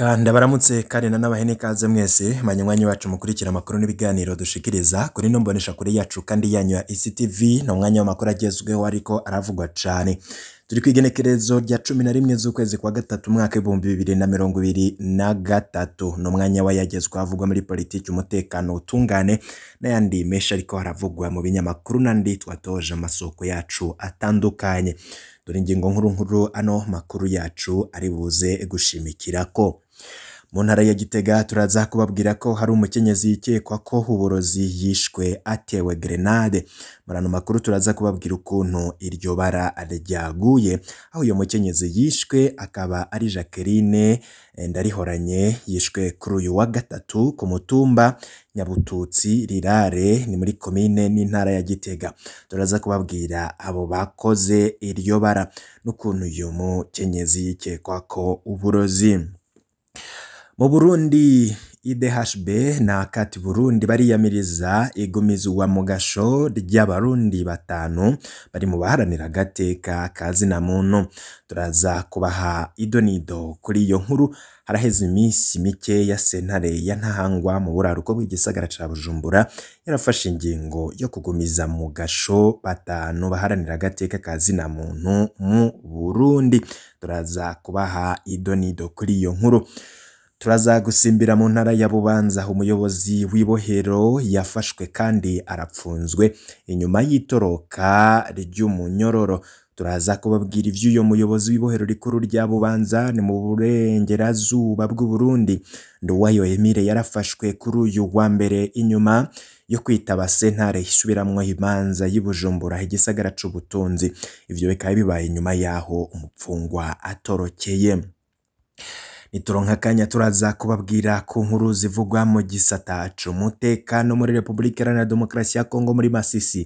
Ndabaramutse baramutse na n'abahene kaze mwese manywanyi wacu mukurikira amakuru n'ibiganiro dushikiriza kuri ino mboneshakure yacu kandi yanyu ya ICTV e ni umwanya w'amakuru agezweho ariko aravugwa cyane turi ku igenekerezo rya cumi na rimwe z'ukwezi kwa gatatu umwaka w'ibihumbi bibiri na mirongo ibiri na gatatu ni umwanya wayagezwa havugwa muri politiki umutekano utungane n'ayandi menshi ariko haravugwa mu binyamakuru n'andi twatoje amasoko yacu atandukanye dore ingingo nkuru nkuru ano makuru yacu ari buze gushimikira ko mu ntara ya gitega turaza kubabwira ko hari umukenyezi ukekwa ko uburozi yishwe atewe grenade. muri makuru turaza kubabwira ukuntu iryo bara ryaguye aho uyu mukenyezi yishwe akaba ari jacqueline ndarihoranye yishwe kuri uyu wa gatatu ku mutumba nyabututsi rirare ni muri komine n'intara ya gitega turaza kubabwira abo bakoze iryo bara n'ukuntu uyu mukenyezi yikekwa ko uburozi Mu Burundi idhb nakati burundi bariyamiriza igumizwa uwa gasho ry'abarundi batanu bari mu baharanira agateka ka zina muntu turaza kubaha idonido kuri iyo nkuru haraheze iminsi mike ya sentare ya ntahangwa mu buraruko bw'igisagara ca bujumbura yarafashe ingingo yo kugumiza mugasho batanu baharanira agateka ka zina muntu mu burundi turaza kubaha idonido kuri iyo nkuru turazagusimbira mu ntara ya bubanza umuyobozi w'ibohero yafashwe kandi arapfunzwe inyuma y'itoroka ry'umunyororo turaza kubabwira iby'uyu muyobozi w'ibohero rikuru rya bubanza ni mu burengerazuba bw'u Burundi Nduwayo Emile yarafashwe kuri uyu wa mbere inyuma yo kwitaba sentare isubiramwo imanza y'Ibujumbura igisagara cy’ubutunzi ibyo bikaba bibaye inyuma yaho umupfungwa atorokeye Nituronka akanya turaza kubabwira ku nkuru zivugwa mu gisata c'umutekano muri Repubulika Iharanira Demokarasi ya Kongo muri Masisi.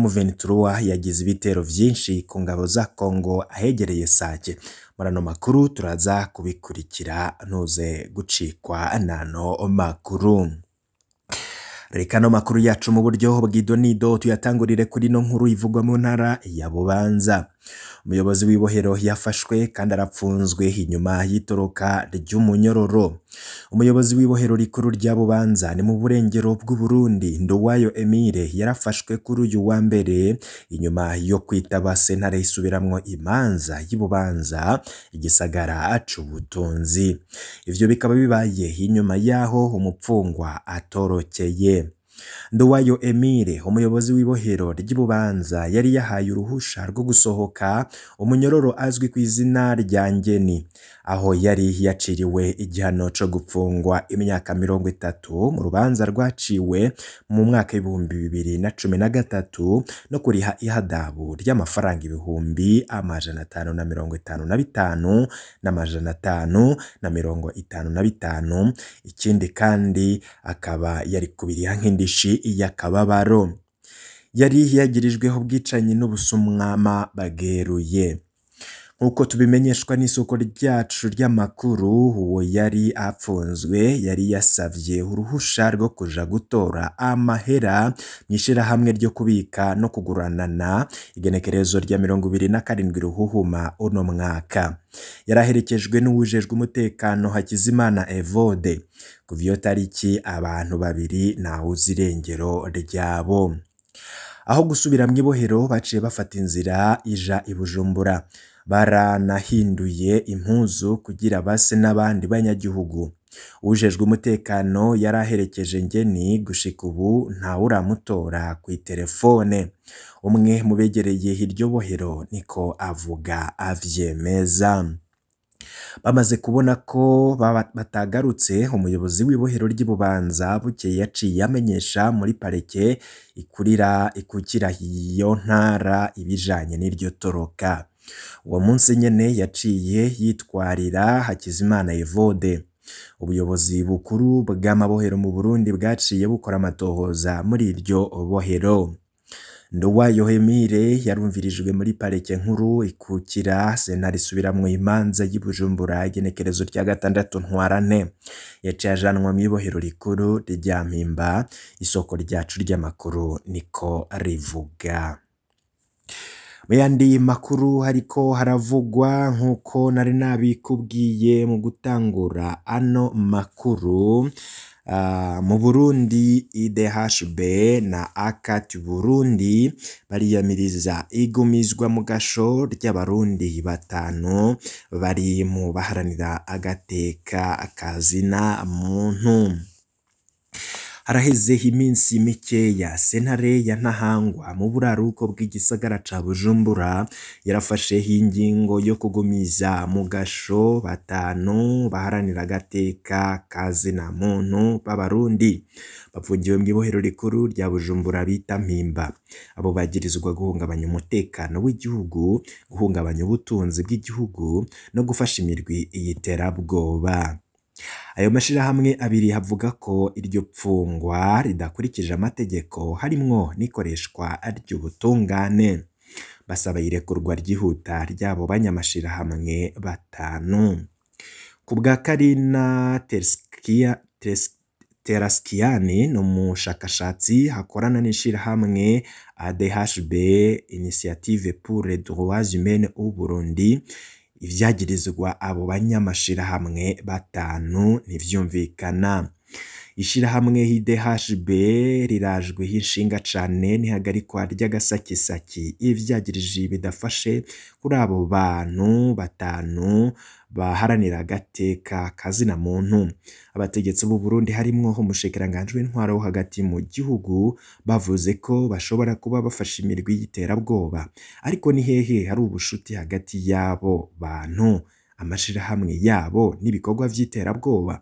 M23 yagize ibitero byinshi ku ngabo za Kongo ahegereye Sake. Muri ano makuru turaza kubikurikira ntuze gucikwa n'ano makuru. reka ano makuru yacu mu buryo nido tuyatangurire kuri ino nkuru ivugwa mu ntara ya bubanza umuyobozi w'ibohero yafashwe kandi arapfunzwe inyuma y'itoroka ry'umunyororo umuyobozi w'ibohero rikuru rya bubanza ni mu burengero bw'uburundi nduwayo emire yarafashwe kuri uyu wa mbere inyuma yo kwitaba sentare isubiramwo imanza y'ububanza igisagara ubutunzi ibyo bikaba bibaye inyuma y'aho umupfungwa atorokeye Nduwayo emire umuyobozi w'ibohero ry'ububanza yari yahaye uruhusha rwo gusohoka umunyororo azwi ku izina rya Ngeni aho yari yaciriwe igihano cyo gufungwa imyaka mirongo itatu mu rubanza rwaciwe mu mwaka w'ibihumbi bibiri na cumi na gatatu no kuriha ihadabu ry'amafaranga ibihumbi amajana atanu na mirongo itanu na bitanu n'amajana atanu na mirongo itanu na bitanu, ikindi kandi akaba yari kubiriha nk'indishi y'akababaro. Yari yagirijweho ubwicanyi n'ubusumwama bageruye. nk'uko tubimenyeshwa n'isoko ryacu ry'amakuru uwo yari afunzwe yari yasabye uruhusha rwo kujya gutora amahera mu ishyirahamwe ryo kubika no kuguranana igenekerezo rya mirongo ibiri na karindwi ruhuhuma uno mwaka yaraherekejwe n'uwujejwe umutekano hakizimana evode ku iyo tariki abantu babiri ntawuzi irengero ryabo aho gusubira mu ibohero baciye bafata inzira ija i bujumbura baranahinduye impuzu kugira base n'abandi banyagihugu ujejwe umutekano yari aherekeje Ngeni gushika ubu ku kw'iterefone umwe mu begereye iryo bohero niko avuga avyemeza bamaze kubona ko batagarutse umuyobozi w'ibohero ry'ibubanza bukeye yaciye amenyesha muri parike ikurira ikukira iyo ntara ibijanye n'iryo toroka uwo munsi nyine yaciye yitwarira Hakizimana Evode ubuyobozi bukuru bw'amabohero mu Burundi bwaciye bukora amatohoza muri iryo bohero Nduwa Yohemire yarumvirijwe muri Pareke nkuru ikukira sena mu imanza y'Ibujumbura igenekerezo rya gatandatu ntwarane yaciye ajanwa mu ibohero rikuru rya Mpimba isoko ryacu ry'amakuru niko rivuga Mu yandi makuru hariko haravugwa nk'uko nari nabikubwiye mu gutangura ano makuru, ah, mu Burundi IDHB na Akat Burundi bariyamiriza igumizwa mu gasho ry'abarundi batanu bari mu baharanira agateka kazina muntu. harahezeho iminsi mikeya sentare ya ntahangwa mu buraruko bw'igisagara ca bujumbura yarafasheho ingingo yo kugumiza mu gasho batanu baharanira agateka ka zina muntu b'abarundi bafungiwe mu ibohero rikuru rya bujumbura bita mpimba abo bagirizwa guhungabanya umutekano w'igihugu guhungabanya ubutunzi bw'igihugu no gufasha imirwi terabwoba. Ayo mashyirahamwe abiri havuga ko iryo fungwa ridakurikije amategeko harimwo n'ikoreshwa ry'ubutungane. Basaba irekurwa ryihuta ry'abo banyamashyirahamwe batanu. Ku bwa Karina Teraskiyani ni umushakashatsi hakorana n'ishyirahamwe ADHB Initiative pour les droits humains au Burundi ibyagirizwa abo banyamashyirahamwe batanu ntibyumvikana, ishyirahamwe HDHB rirajweho inshinga cane n'ihagarikwa ry'agasakisaki, ivyagiriji bidafashe kuri abo bantu batanu baharanira agateka ka muntu abategetsi b'u Burundi harimwo umushikiranganji w'intwaro wo hagati mu gihugu bavuze ko bashobora kuba bafashe imirwi y'iterabwoba ariko ni hehe hari ubushuti hagati y'abo bantu amashirahamwe yabo n'ibikorwa by'iterabwoba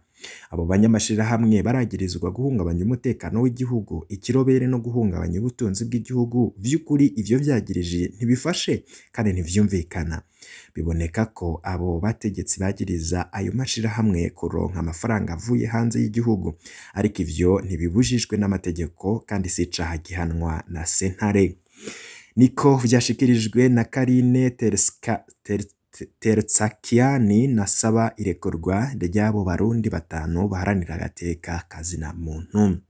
Abo banyamashyirahamwe baragirizwa guhungabanya umutekano w'igihugu, ikirobere no guhungabanya ubutunzi bw'igihugu, by'ukuri ibyo byagirije ntibifashe kandi ntibyumvikana. Biboneka ko abo bategetsi bagiriza ayo mashyirahamwe kuronka amafaranga avuye hanze y'igihugu, ariko ibyo ntibibujijwe n'amategeko kandi sicaha gihanwa na sentare. Niko vyashikirijwe na Karine Teresika Tertsakian anasaba irekurwa ry'abo Barundi batanu baharaniraga agateka kazina muntu.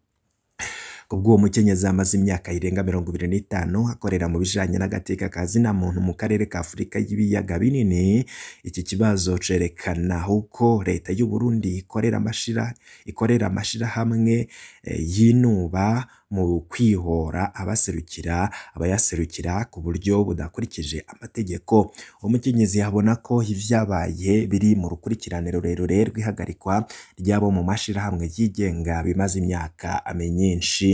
Ubwo uwo amaze imyaka irenga mirongo ibiri n'itanu akorera mu bijyanye n'agateka ka zina muntu mu karere ka Afurika y'ibiyaga binini, iki kibazo cyerekana uko leta y'u Burundi ikorera amashyirahamwe eh, yinuba. mu kwihora abaserukira abayaserukira ku buryo budakurikije amategeko, umukenyezi abona ko ibyabaye biri mu rukurikirane rurerure rw'ihagarikwa ry'abo mu mashyirahamwe yigenga bimaze imyaka myinshi,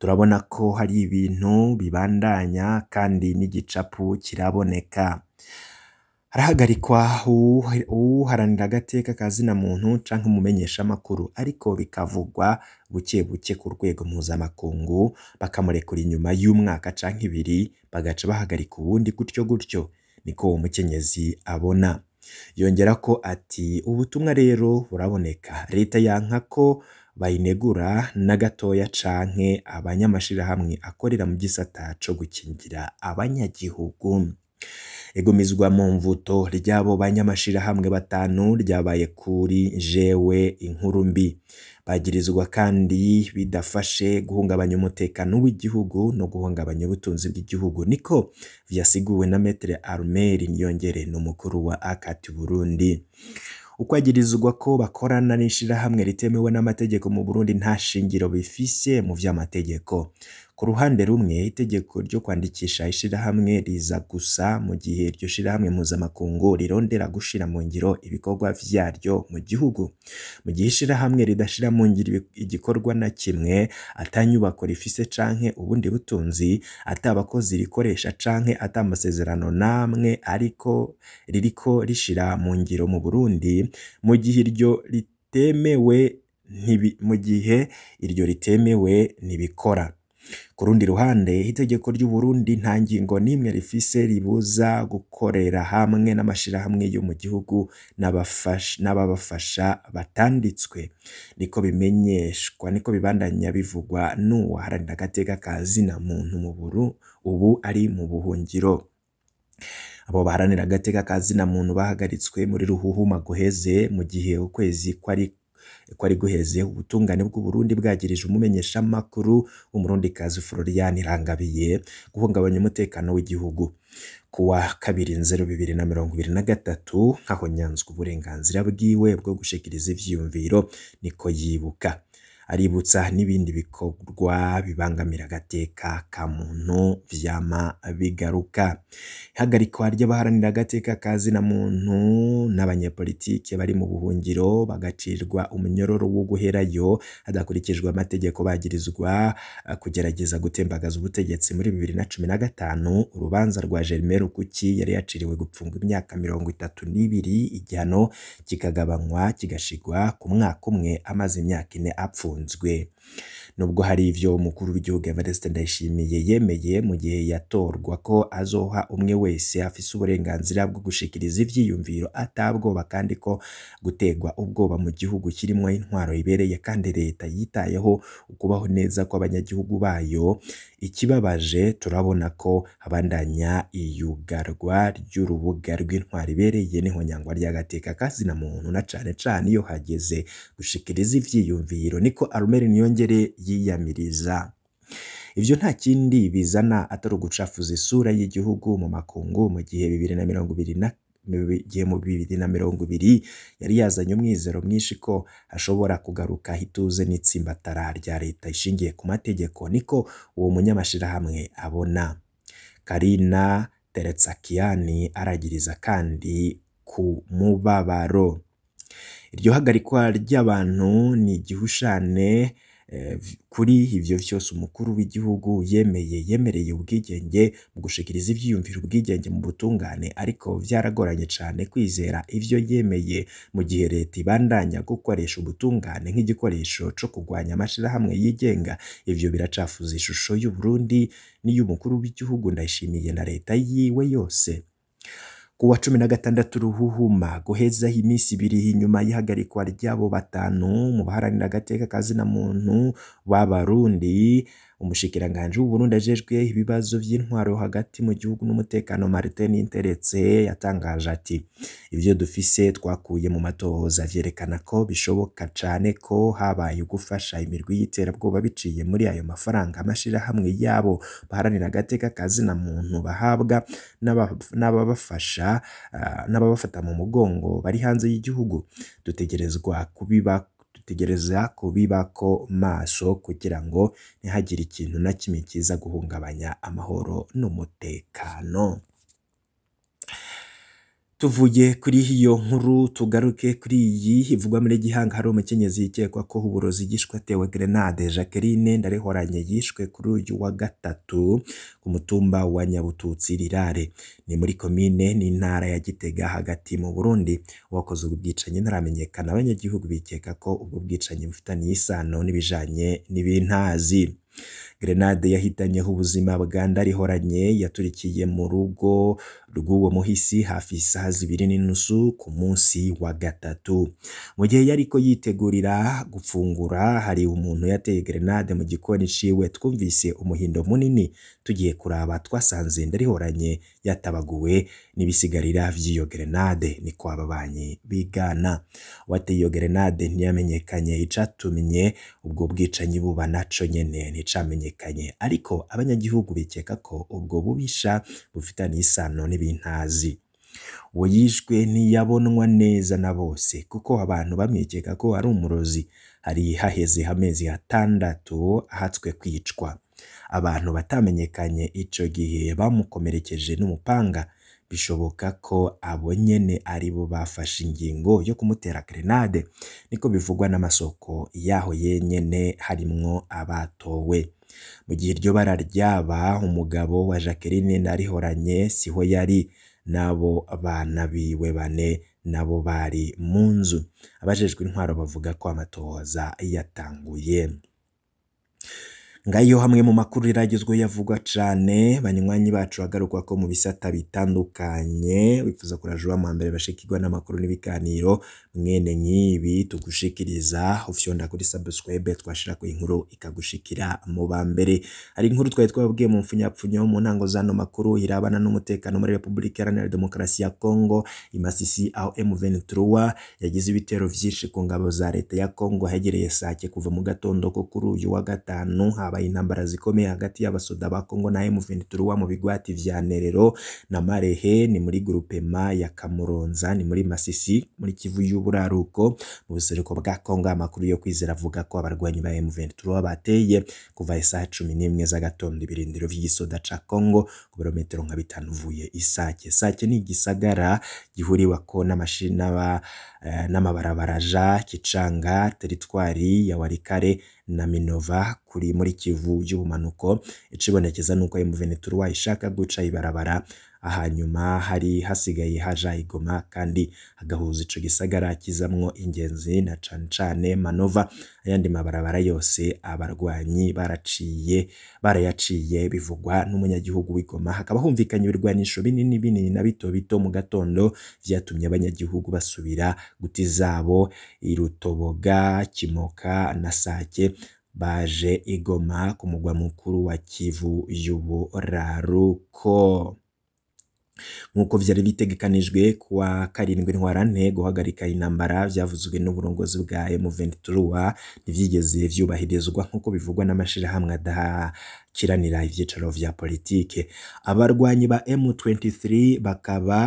turabona ko hari ibintu bibandanya kandi n'igicapu kiraboneka. Arahagarikwa uharanira agateka ka zina muntu cyangwa umumenyeshamakuru, ariko bikavugwa buke buke ku rwego mpuzamakungu, bakamurekura inyuma y'umwaka cyangwa ibiri, bagaca bahagarika ubundi gutyo gutyo, niko uwo mukenyezi abona. Yongera ko ati ubutumwa rero buraboneka, leta yanka ko bayinegura na gatoya canke abanyamashyirahamwe akorera mu gisata co gukingira abanyagihugu. Igumizwa mu mvuto ry'abo banyamashyirahamwe batanu ryabaye kuri jewe inkuru mbi. Bagirizwa kandi bidafashe guhungabanya umutekano w'igihugu no guhungabanya ubutunzi bw'igihugu, niko vyasiguwe na Me Armel Niyongere n'umukuru wa ACAT Burundi. Uko ko bakorana n'ishirahamwe ritemewe n'amategeko mu Burundi nta shingiro bifise mu vy'amategeko. Ku ruhande rumwe itegeko ryo kwandikisha ishyirahamwe riza gusa mu gihe iryo shyirahamwe mpuzamakungu rirondera gushyira mu ngiro ibikorwa byaryo mu gihugu. Mu gihe ishyirahamwe ridashyira mu ngiro igikorwa na kimwe, atanyubako nyubako rifise canke ubundi butunzi, atabakozi bakozi rikoresha canke ata masezerano n'amwe ariko ririko rishira mu ngiro mu Burundi, mu gihe iryo ritemewe, mu gihe iryo ritemewe ntibikora. Ku rundi ruhande itegeko ry'u Burundi nta ngingo n'imwe rifise ribuza gukorera hamwe n'amashirahamwe yo mu gihugu n'ababafasha batanditswe, niko bimenyeshwa niko bibandanya bivugwa n'uwaharanira agateka ka zina muntu mu Burundi ubu ari mu buhungiro. Abo baharanira agateka ka zina muntu bahagaritswe muri Ruhuhuma guheze mu gihe ukwezi kwari ko ari guheze ubutungane bw'u Burundi bwagirije umumenyeshamakuru w'umurundikazi Florian irangabiye guhungabanya umutekano w'igihugu kuwa kabiri nzero bibiri na mirongo ibiri na gatatu nyanzwe uburenganzira bwiwe bwo gushikiriza ibyiyumviro niko yibuka aributsa n'ibindi bikorwa bibangamira agateka ka muntu vyama bigaruka. Ihagarikwa ry'abaharanira agateka ka zina muntu n'abanyepolitike bari mu buhungiro bagacirwa umunyororo wo guherayo hadakurikijwe amategeko bagirizwa eh, kugerageza gutembagaza ubutegetsi muri bibiri na cumi na gatanu urubanza rwa Germain Rukuki yari yaciriwe gupfungwa imyaka mirongo itatu n'ibiri igihano kikagabanywa kigashigwa ku mwaka umwe amaze imyaka ine apfuye. bafunzwe nubwo hari ibyo umukuru w'igihugu Evariste Ndayishimiye yemeye mu gihe yatorwa ko azoha umwe wese afise uburenganzira bwo gushikiriza ivyiyumviro atabwoba kandi ko gutegwa ubwoba mu gihugu kirimo intwaro ibereye kandi leta yitayeho ukubaho neza kw'abanyagihugu bayo Ikibabaje turabona ko habandanya iyugarwa ry'urubuga rw'intwari ibereye n'ihonyangwa ry'agateka kazi na muntu na cane cane iyo hageze gushikiriza ivyiyumviro niko Armel Niyongere yiyamiriza. Ivyo nta kindi bizana atari ugucafuza isura y'igihugu mu makungu mu gihe bibiri na mirongo ibiri na gihe mu bibiri na mirongo ibiri yari yazanye umwizero mwinshi ko hashobora kugaruka ituze n'itsimbatara rya leta ishingiye ku mategeko niko uwo munyamashyirahamwe abona karina teresakiyani aragiriza kandi ku mubabaro iryo hagarikwa ry'abantu ni igihushane Eh, kuri ibyo byose umukuru w'igihugu yemeye yemereye ubwigenge mu gushikiriza ibyiyumviro ubwigenge mu butungane ariko byaragoranye cyane kwizera ibyo yemeye mu gihe leta ibandanya gukoresha ubutungane nk'igikoresho cyo kurwanya amashyirahamwe yigenga ibyo biracafuza ishusho y'u Burundi n'iy'umukuru w'igihugu ndayishimiye na leta yiwe yose. ku wa cumi na gatandatu ruhuhuma guhezaho iminsi ibiri nyuma y'ihagarikwa ry'abo batanu mu baharanira agateka ka zina muntu b'abarundi umushikiranganji w'u ajejwe ibibazo by'intwaro hagati mu gihugu n'umutekano Martin interetse yatangaje ati ibyo dufise twakuye mu matohoza vyerekana ko bishoboka cane ko habaye gufasha imirwi y'iterabwoba biciye muri ayo mafaranga amashirahamwe yabo baharanira agateka na muntu bahabwa n'ababafasha ah, n'ababafata mu mugongo bari hanze y'igihugu dutegerezwa kubiba kwitegereza kubibako maso kugira ngo ntihagire ikintu na kimwe kiza guhungabanya amahoro n'umutekano. Tuvuye kuri iyo nkuru tugaruke kuri iyi ivugwa muri Gihanga hari umukenyezi ukekwa ko uburozi yishwe atewe grenade Jacqueline Ndarihoranye yishwe kuri uyu wa gatatu ku mutumba wa Nyabututsi Rirare ni muri komine n'intara ya Gitega hagati mu Burundi uwakoze ubu bwicanyi ntaramenyekana abanyagihugu bikeka ko ubwo bwicanyi bufitanye isano n'ibijanye n'ibintazi grenade yahitanyeho ubuzima bwa Ndarihoranye yaturikiye mu rugo rw'uwo muhisi hafi isaha zibiri n'inusu ku munsi wa gatatu mu gihe yari ko yitegurira gufungura hari umuntu yateye grenade mu gikoni ciwe twumvise umuhindo munini tugiye kuraba twasanze ndarihoranye yatabaguwe n'ibisigarira vy'iyo grenade niko ababanyi bigana uwateye iyo grenade ntiyamenyekanye icatumye ubwo bwicanyi buba naco nyene nticamenyekanye ariko abanyagihugu bikeka ko ubwo bubisha bufitanye isano n'ibi ntazi uwo yishwe ntiyabonwa neza na bose kuko abantu bamwikeka ko ari umurozi hari haheze amezi atandatu ahatswe kwicwa abantu batamenyekanye icyo gihe bamukomerekeje n'umupanga bishoboka ko abo nyene aribo bafashe ingingo yo kumutera grenade niko bivugwa n'amasoko y'aho yenyene harimwo abatowe Mu gihe iryo bara ryaba umugabo wa Jacqueline narihoranye siho yari n'abo bana biwe bane nabo bari mu nzu, abajejwe intwaro bavuga ko amatohoza yatanguye. ngayo hamwe mu makuru iragezweho yavugwa cyane banywanyi bacu agaruka ko mu bisata bitandukanye wifuza kurajura wa mbere bashikirwa n'amakuru n'ibiganiro mwene nk'ibi tugushikiriza ufyonda kuri subscribe twashira ku inkuru ikagushikira mu ba mbere hari inkuru twari twabwiye mu mfunyapfunyo mu ntango z'ano makuru irabana n'umutekano muri Repubulika Iharanira Demokarasi ya Kongo imasisi aho M23 yagize ibitero byinshi ku ngabo za leta ya Kongo hegereye sake kuva mu gatondo ko kuri uyu wa gatanu haba habaye intambara zikomeye hagati y'abasoda ba Congo na M23 mu bigwati vya Nerero na Marehe ni muri groupema ya Kamuronza ni muri Masisi muri Kivu y'uburaruko mu buseruko bwa Congo amakuru yo kwizera avuga ko abarwanyi ba M23 bateye kuva isaha 11 z'agatondo ibirindiro vy'igisoda ca Congo ku birometero nka bitanu uvuye Isake Isake ni igisagara gihuriwako n'amashina eh, n'amabarabaraja Kicanga teritwari ya Warikare na Minova kuri muri Kivu y'ubumanuko, ikibonekeza ni uko MVNTUR ishaka guca ibarabara hanyuma hari hasigaye haja igoma kandi agahuza ico gisagara kizamwo ingenzi na cane cane Manova ayandi mabarabara yose abarwanyi baraciye barayaciye bivugwa n'umunyagihugu w'igoma hakaba humvikanye ibirwanisho binini binini na bito bito mu gatondo vyatumye abanyagihugu basubira guta izabo i Kimoka na Sake baje igoma Goma ku mugwa mukuru wa Kivu y'uburaruko. nk'uko byari bitegekanijwe ku wa karindwi ntwarante guhagarika intambara byavuzwe n'uburongozi bwa M23 ntibyigeze byubahirizwa nk'uko bivugwa n'amashyirahamwe adakiranira ibyicaro vya politike abarwanyi ba M23 bakaba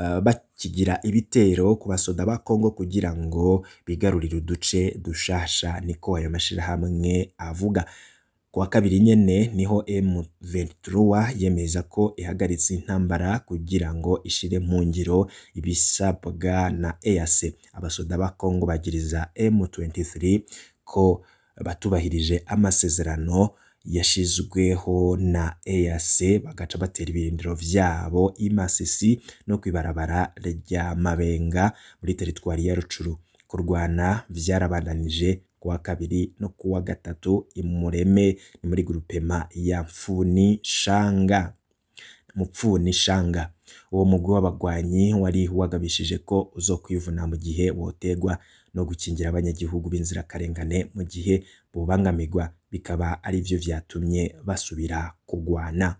eh, bakigira ibitero ku basoda ba Kongo kugira ngo bigarurire uduce dushasha niko ayo mashyirahamwe avuga Ku wa kabiri nyine niho M23 yemeza ko ihagaritse intambara kugira ngo ishyire mu ngiro ibisabwa na EAC. Abasoda ba Kongo bagiriza M23 ko batubahirije amasezerano yashyizweho na EAC bagaca batera ibirindiro byabo i no ku ibarabara rya Mabenga muri teritwari ya Rucuru Kurwana vyarabananije kuwa kabiri no kuwa gatatu imureme ni muri grupema ya Mfunishanga Mupfunishanga uwo mugwi w'abagwanyi wari wagabishije ko uzokwivuna mu gihe wotegwa no gukingira abanyagihugu b'inzirakarengane mu gihe bobangamirwa bikaba ari byo byatumye basubira kugwana